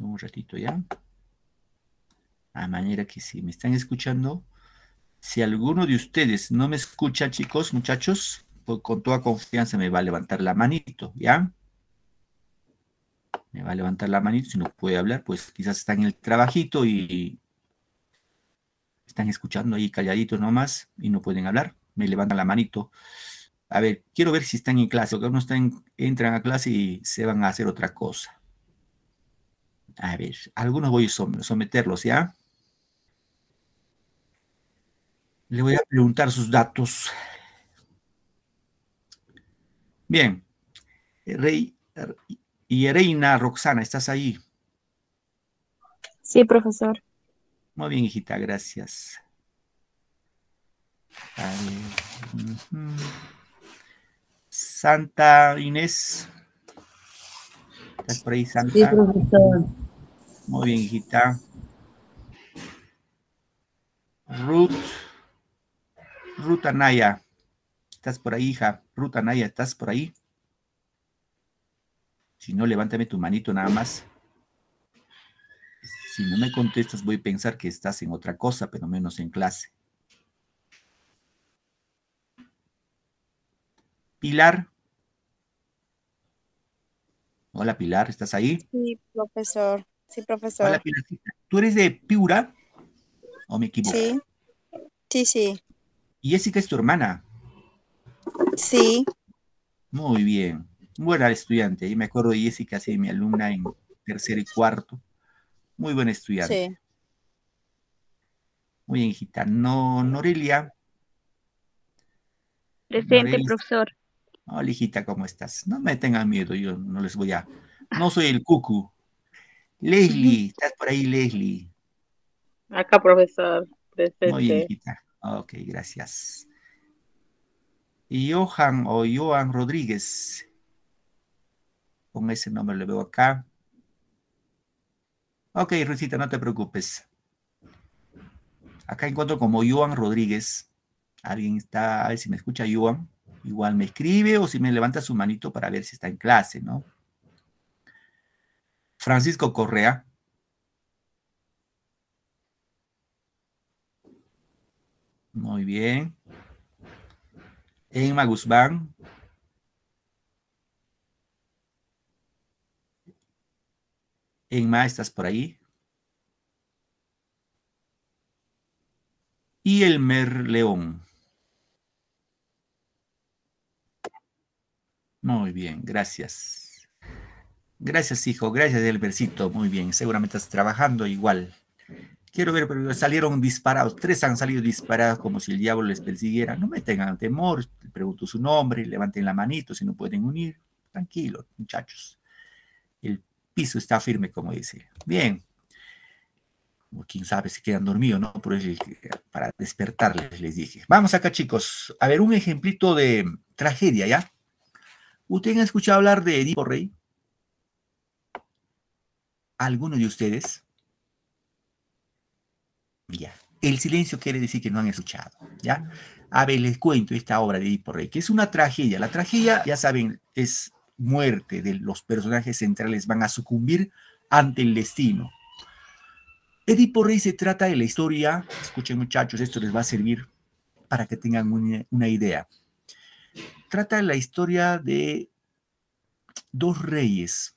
un ratito ya. A manera que si me están escuchando, si alguno de ustedes no me escucha, chicos, muchachos, pues con toda confianza me va a levantar la manito, ¿ya? Me va a levantar la manito, si no puede hablar, pues quizás está en el trabajito y están escuchando ahí calladitos nomás y no pueden hablar, me levantan la manito. A ver, quiero ver si están en clase, que algunos están, entran a clase y se van a hacer otra cosa. A ver, algunos voy a someterlos, ¿ya? Le voy a preguntar sus datos. Bien. Rey, y Reina Roxana, ¿estás ahí? Sí, profesor. Muy bien, hijita, gracias. Santa Inés. ¿Estás por ahí, Santa? Sí, profesor. Muy bien, hijita. Ruth. Ruth Anaya. ¿Estás por ahí, hija? Ruth Anaya, ¿estás por ahí? Si no, levántame tu manito nada más. Si no me contestas, voy a pensar que estás en otra cosa, pero menos en clase. Pilar. Hola, Pilar, ¿estás ahí? Sí, profesor. Sí, profesor. Hola, ¿Tú eres de Piura? ¿O me equivoco? Sí. Sí, sí. ¿Y Jessica es tu hermana? Sí. Muy bien. Buena estudiante. Y me acuerdo de Jessica, sí, mi alumna en tercer y cuarto. Muy buena estudiante. Sí. Muy bien, hijita. No, Norelia. Presente, profesor. Hola, hijita, ¿cómo estás? No me tengan miedo, yo no les voy a... No soy el cucu. Leslie, ¿estás por ahí, Leslie? Acá, profesor, presente. Muy Ok, gracias. Y Johan o Johan Rodríguez. Con ese nombre lo veo acá. Ok, Rosita, no te preocupes. Acá encuentro como Johan Rodríguez. Alguien está, a ver si me escucha Johan. Igual me escribe o si me levanta su manito para ver si está en clase, ¿no? Francisco Correa. Muy bien. Emma Guzmán. Emma, ¿estás por ahí? Y el Mer León. Muy bien, gracias. Gracias, hijo. Gracias, Elbercito. Muy bien. Seguramente estás trabajando igual. Quiero ver, pero salieron disparados. Tres han salido disparados como si el diablo les persiguiera. No me tengan temor. Pregunto su nombre. Levanten la manito si no pueden unir. Tranquilo, muchachos. El piso está firme, como dice. Bien. quién sabe si quedan dormidos, ¿no? Por para despertarles, les dije. Vamos acá, chicos. A ver, un ejemplito de tragedia, ¿ya? ¿Ustedes han escuchado hablar de Edipo Rey? ¿Alguno de ustedes? Ya. El silencio quiere decir que no han escuchado, ¿ya? A ver, les cuento esta obra de Edipo Rey, que es una tragedia. La tragedia, ya saben, es muerte de los personajes centrales, van a sucumbir ante el destino. Edipo Rey se trata de la historia, escuchen muchachos, esto les va a servir para que tengan una, una idea. Trata de la historia de dos reyes,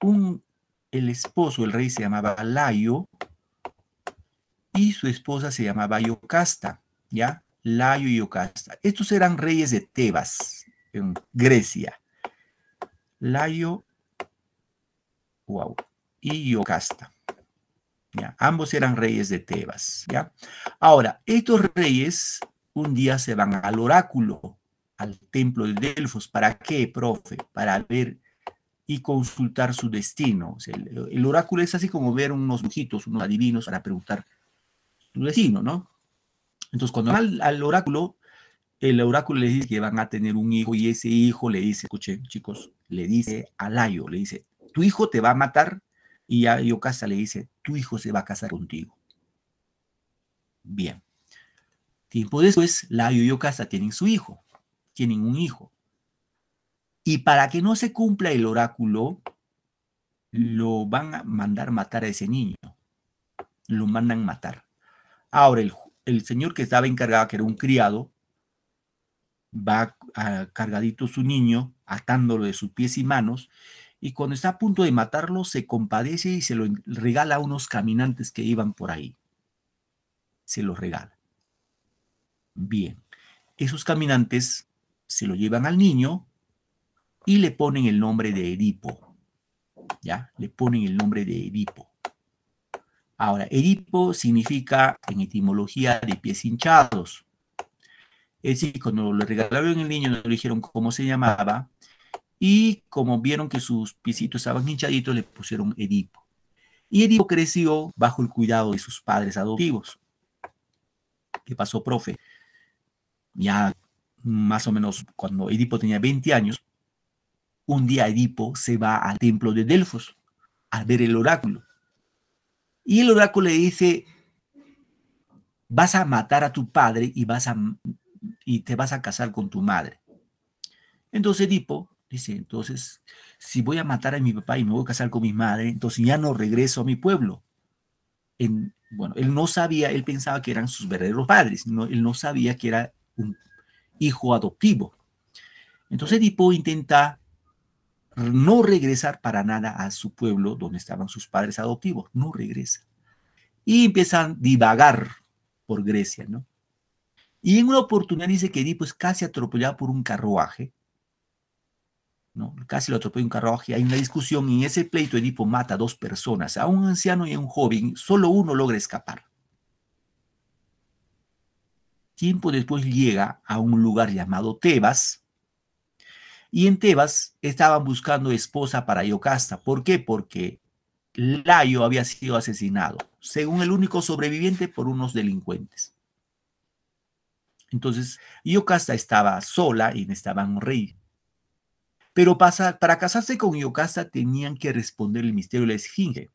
un el esposo, el rey se llamaba Laio y su esposa se llamaba Yocasta, ¿ya? Laio y Yocasta. Estos eran reyes de Tebas, en Grecia. Laio, y Yocasta. ¿ya? Ambos eran reyes de Tebas, ¿ya? Ahora, estos reyes un día se van al oráculo, al templo de Delfos. ¿Para qué, profe? Para ver y consultar su destino. el, oráculo es así como ver unos ojitos, unos adivinos para preguntar su destino, ¿no? Entonces, cuando al, al oráculo, el oráculo le dice que van a tener un hijo y ese hijo le dice, escuchen chicos, le dice a Layo, le dice, tu hijo te va a matar y a Yocasta le dice, tu hijo se va a casar contigo. Bien. Tiempo después, Laio y Yocasta tienen su hijo, tienen un hijo. Y para que no se cumpla el oráculo, lo van a mandar matar a ese niño. Lo mandan matar. Ahora, el, señor que estaba encargado, que era un criado, va a, cargadito su niño, atándolo de sus pies y manos, y cuando está a punto de matarlo, se compadece y se lo regala a unos caminantes que iban por ahí. Se lo regala. Bien, esos caminantes se lo llevan al niño y le ponen el nombre de Edipo. ¿Ya? Le ponen el nombre de Edipo. Ahora, Edipo significa en etimología de pies hinchados. Es decir, cuando lo regalaron el niño no le dijeron cómo se llamaba y como vieron que sus piecitos estaban hinchaditos le pusieron Edipo. Y Edipo creció bajo el cuidado de sus padres adoptivos. ¿Qué pasó, profe? Ya más o menos cuando Edipo tenía 20 años, un día Edipo se va al templo de Delfos a ver el oráculo. Y el oráculo le dice, vas a matar a tu padre y, vas y te vas a casar con tu madre. Entonces Edipo dice, entonces, si voy a matar a mi papá y me voy a casar con mi madre, entonces ya no regreso a mi pueblo. bueno, él no sabía, él pensaba que eran sus verdaderos padres, él no sabía que era un hijo adoptivo. Entonces Edipo intenta no regresar para nada a su pueblo donde estaban sus padres adoptivos, no regresa. Y empiezan a divagar por Grecia, ¿no? Y en una oportunidad dice que Edipo es casi atropellado por un carruaje, ¿no? Casi lo atropella un carruaje, hay una discusión y en ese pleito Edipo mata a dos personas, a un anciano y a un joven, solo uno logra escapar. Tiempo después llega a un lugar llamado Tebas, y en Tebas estaban buscando esposa para Yocasta. ¿Por qué? Porque Layo había sido asesinado, según el único sobreviviente, por unos delincuentes. Entonces, Yocasta estaba sola y estaban un rey. Pero para casarse con Yocasta tenían que responder el misterio de la esfinge.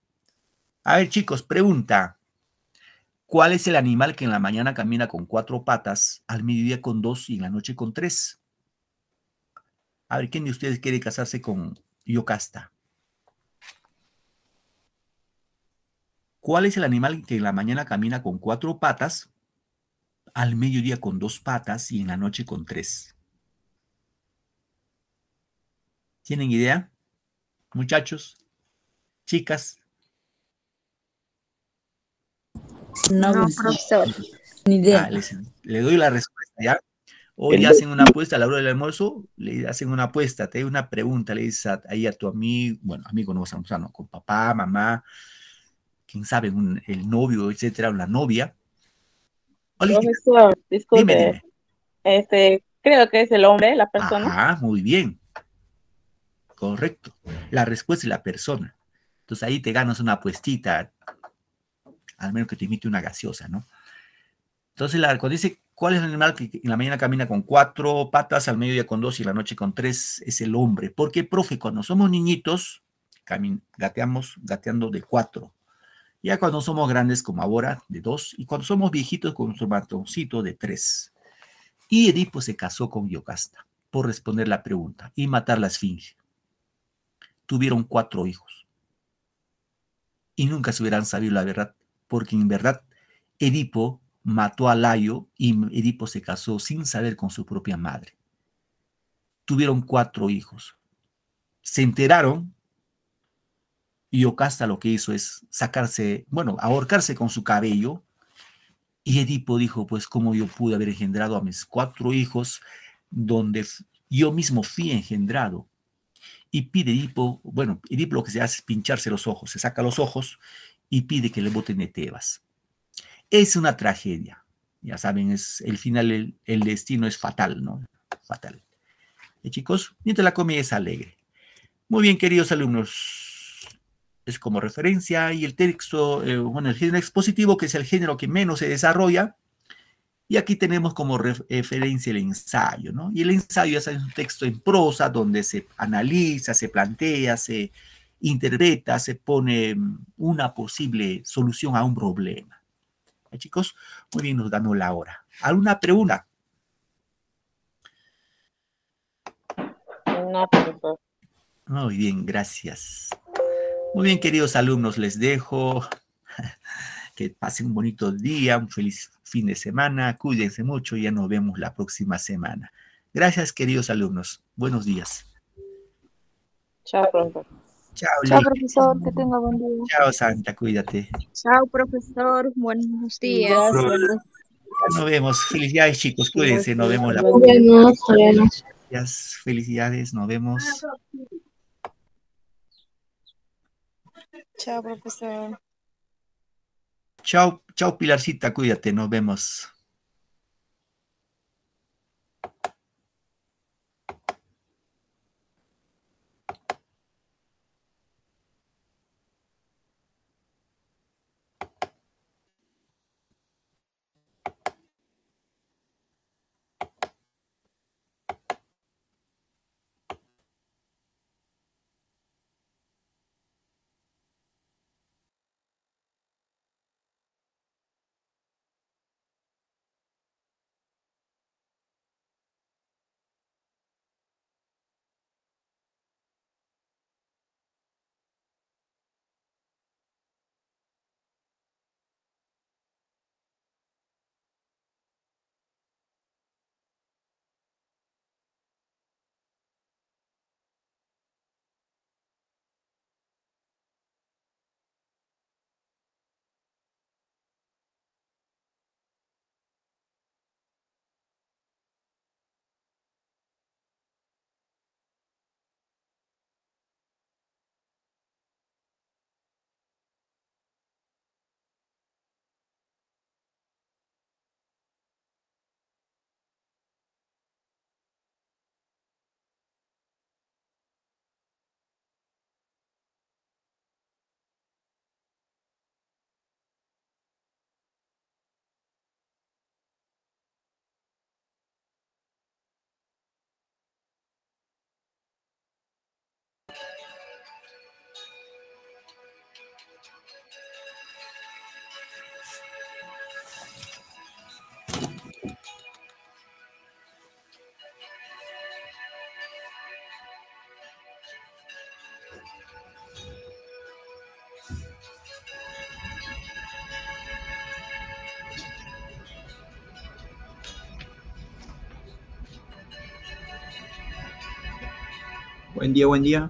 A ver, chicos, pregunta. ¿Cuál es el animal que en la mañana camina con cuatro patas, al mediodía con dos y en la noche con tres? A ver, ¿quién de ustedes quiere casarse con Yocasta? ¿Cuál es el animal que en la mañana camina con cuatro patas, al mediodía con dos patas y en la noche con tres? ¿Tienen idea? Muchachos, chicas. No, profesor. Ni idea. Ah, le doy la respuesta, ¿ya? Hoy le hacen una apuesta a la hora del almuerzo, le hacen una apuesta, te una pregunta, le dices ahí a tu amigo, bueno, amigo no vas a almorzar, no, con papá, mamá, quién sabe, el novio, etcétera, una novia. dime, Este, creo que es el hombre, la persona. Ah, muy bien. Correcto. La respuesta es la persona. Entonces ahí te ganas una apuestita, al menos que te imite una gaseosa, ¿no? Entonces la, cuando dice ¿Cuál es el animal que en la mañana camina con cuatro patas, al mediodía con dos y en la noche con tres? Es el hombre. Porque, profe, cuando somos niñitos, gateamos gateando de cuatro. Ya cuando somos grandes, como ahora, de dos. Y cuando somos viejitos, con nuestro matoncito, de tres. Y Edipo se casó con Yocasta, por responder la pregunta, y matar la esfinge. Tuvieron cuatro hijos. Y nunca se hubieran sabido la verdad, porque en verdad Edipo mató a Layo y Edipo se casó sin saber con su propia madre. Tuvieron cuatro hijos. Se enteraron y Ocasta lo que hizo es sacarse, bueno, ahorcarse con su cabello. Y Edipo dijo, pues cómo yo pude haber engendrado a mis cuatro hijos donde yo mismo fui engendrado. Y pide Edipo, bueno, Edipo lo que se hace es pincharse los ojos, se saca los ojos y pide que le boten de Tebas es una tragedia. Ya saben, es el final, el, destino es fatal, ¿no? Fatal. Y eh, chicos, mientras la comida es alegre. Muy bien, queridos alumnos. Es como referencia y el texto, eh, bueno, el género expositivo, que es el género que menos se desarrolla. Y aquí tenemos como referencia el ensayo, ¿no? Y el ensayo es un texto en prosa donde se analiza, se plantea, se interpreta, se pone mm, una posible solución a un problema chicos? Muy bien, nos damos la hora. ¿Alguna pregunta? No, Muy bien, gracias. Muy bien, queridos alumnos, les dejo. Que pasen un bonito día, un feliz fin de semana. Cuídense mucho y ya nos vemos la próxima semana. Gracias, queridos alumnos. Buenos días. Chao, pronto. Chao, Chao profesor, que tenga buen día. Chao, Santa, cuídate. Chao, profesor, buenos días. Nos vemos. Felicidades, chicos. Cuídense. Nos vemos la próxima. Felicidades. Nos vemos. Chao, profesor. Chao, chao, Pilarcita. Cuídate. Nos vemos. Buen día, buen día.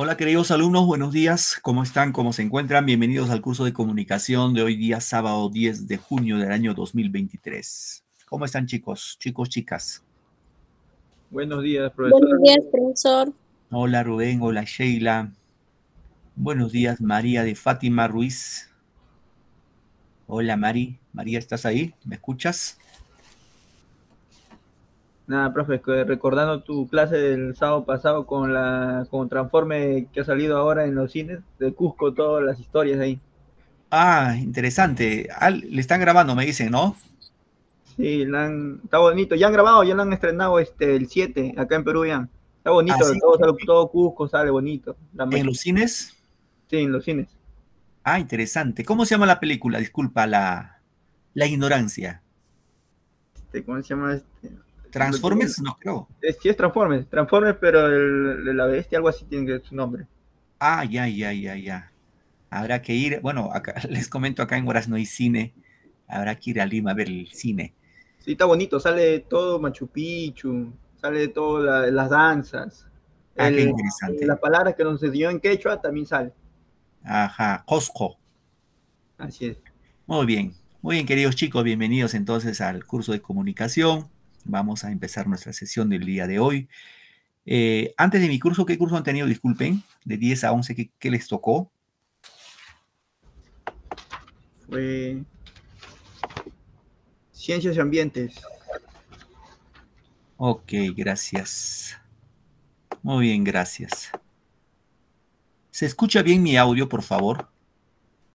Hola queridos alumnos, buenos días, ¿cómo están? ¿Cómo se encuentran? Bienvenidos al curso de comunicación de hoy día, sábado 10 de junio del año 2023. ¿Cómo están chicos, chicos, chicas? Buenos días, profesor. Buenos días, profesor. Hola Rubén, hola Sheila. Buenos días, María de Fátima Ruiz. Hola Mari, María, ¿estás ahí? ¿Me escuchas? Nada, profe, recordando tu clase del sábado pasado con la con Transforme que ha salido ahora en los cines de Cusco, todas las historias ahí. Ah, interesante. le están grabando, me dicen, ¿no? Sí, está bonito. Ya han grabado, ya lo han estrenado este el 7, acá en Perú ya. Está bonito, ah, todo, Cusco sale bonito. ¿En los cines? Sí, en los cines. Ah, interesante. ¿Cómo se llama la película? Disculpa la, la ignorancia. Este, ¿Cómo se llama este? Transformers, no creo. Sí, es Transformers, Transformers, pero el, la bestia, algo así tiene su nombre. Ah, ya, ya, ya, ya. Habrá que ir, bueno, acá, les comento, acá en Huaraz no hay cine, habrá que ir a Lima a ver el cine. Sí, está bonito, sale todo Machu Picchu, sale todo las danzas. Ah, qué interesante. La palabra que nos dio en quechua también sale. Ajá, Cosco. Así es. Muy bien, muy bien, queridos chicos, bienvenidos entonces al curso de comunicación. Vamos a empezar nuestra sesión del día de hoy. Eh, antes de mi curso, ¿qué curso han tenido? Disculpen, de 10 a 11, ¿qué, les tocó? Fue Ciencias y Ambientes. Ok, gracias. Muy bien, gracias. ¿Se escucha bien mi audio, por favor?